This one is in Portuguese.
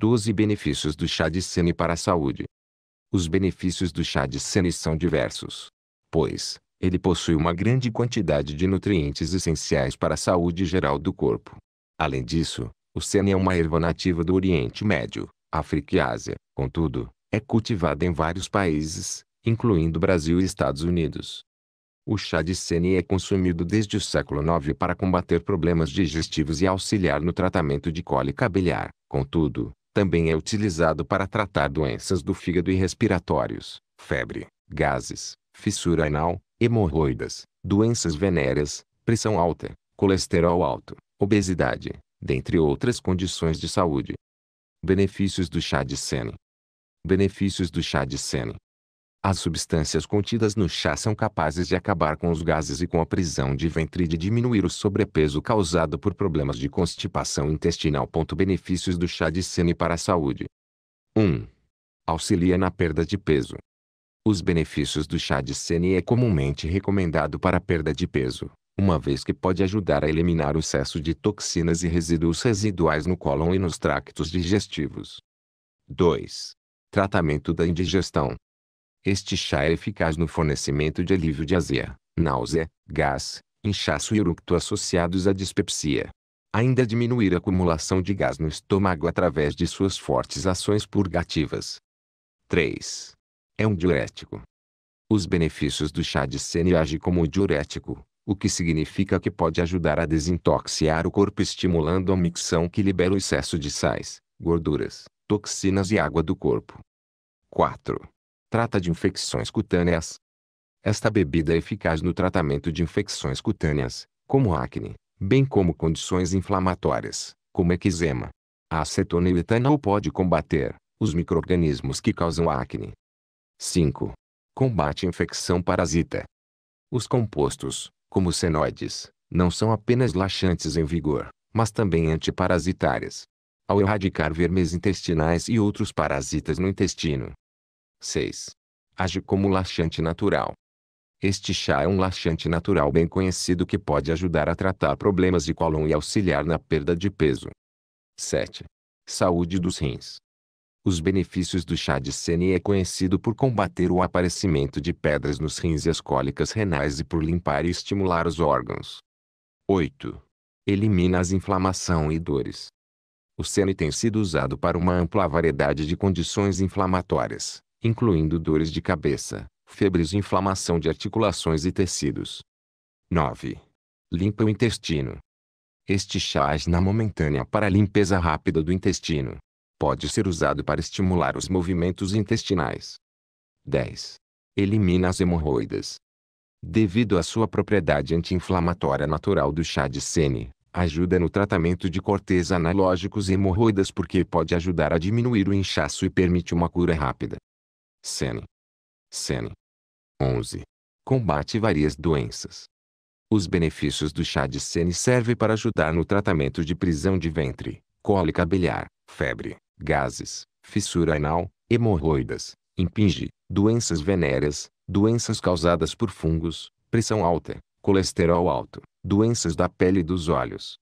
12 benefícios do chá de sene para a saúde. Os benefícios do chá de sene são diversos, pois ele possui uma grande quantidade de nutrientes essenciais para a saúde geral do corpo. Além disso, o sene é uma erva nativa do Oriente Médio, África e Ásia. Contudo, é cultivada em vários países, incluindo Brasil e Estados Unidos. O chá de sene é consumido desde o século IX para combater problemas digestivos e auxiliar no tratamento de cólica biliar. Contudo, também é utilizado para tratar doenças do fígado e respiratórios, febre, gases, fissura anal, hemorroidas, doenças venéreas, pressão alta, colesterol alto, obesidade, dentre outras condições de saúde. Benefícios do chá de sene. Benefícios do chá de sene. As substâncias contidas no chá são capazes de acabar com os gases e com a prisão de ventre e de diminuir o sobrepeso causado por problemas de constipação intestinal. Benefícios do chá de sene para a saúde. 1. Auxilia na perda de peso. Os benefícios do chá de sene é comumente recomendado para a perda de peso, uma vez que pode ajudar a eliminar o excesso de toxinas e resíduos residuais no cólon e nos tractos digestivos. 2. Tratamento da indigestão. Este chá é eficaz no fornecimento de alívio de azia, náusea, gás, inchaço e eructo associados à dispepsia. Ainda diminuir a acumulação de gás no estômago através de suas fortes ações purgativas. 3. É um diurético. Os benefícios do chá de sênia agem como diurético, o que significa que pode ajudar a desintoxicar o corpo estimulando a micção que libera o excesso de sais, gorduras, toxinas e água do corpo. 4 trata de infecções cutâneas. Esta bebida é eficaz no tratamento de infecções cutâneas, como acne, bem como condições inflamatórias, como eczema. A acetona e o etanol pode combater os micro-organismos que causam acne. 5. Combate a infecção parasita. Os compostos, como senoides, não são apenas laxantes em vigor, mas também antiparasitários. Ao erradicar vermes intestinais e outros parasitas no intestino, 6. Age como laxante natural. Este chá é um laxante natural bem conhecido que pode ajudar a tratar problemas de cólon e auxiliar na perda de peso. 7. Saúde dos rins. Os benefícios do chá de sene é conhecido por combater o aparecimento de pedras nos rins e as cólicas renais e por limpar e estimular os órgãos. 8. Elimina as inflamação e dores. O sene tem sido usado para uma ampla variedade de condições inflamatórias, incluindo dores de cabeça, febres e inflamação de articulações e tecidos. 9. Limpa o intestino. Este chá age é na momentânea para a limpeza rápida do intestino. Pode ser usado para estimular os movimentos intestinais. 10. Elimina as hemorroidas. Devido à sua propriedade anti-inflamatória natural do chá de sene, ajuda no tratamento de cortes analógicos e hemorroidas porque pode ajudar a diminuir o inchaço e permite uma cura rápida. Sen. Sen. 11. Combate várias doenças. Os benefícios do chá de sene servem para ajudar no tratamento de prisão de ventre, cólica biliar, febre, gases, fissura anal, hemorroidas, impinge, doenças venéreas, doenças causadas por fungos, pressão alta, colesterol alto, doenças da pele e dos olhos,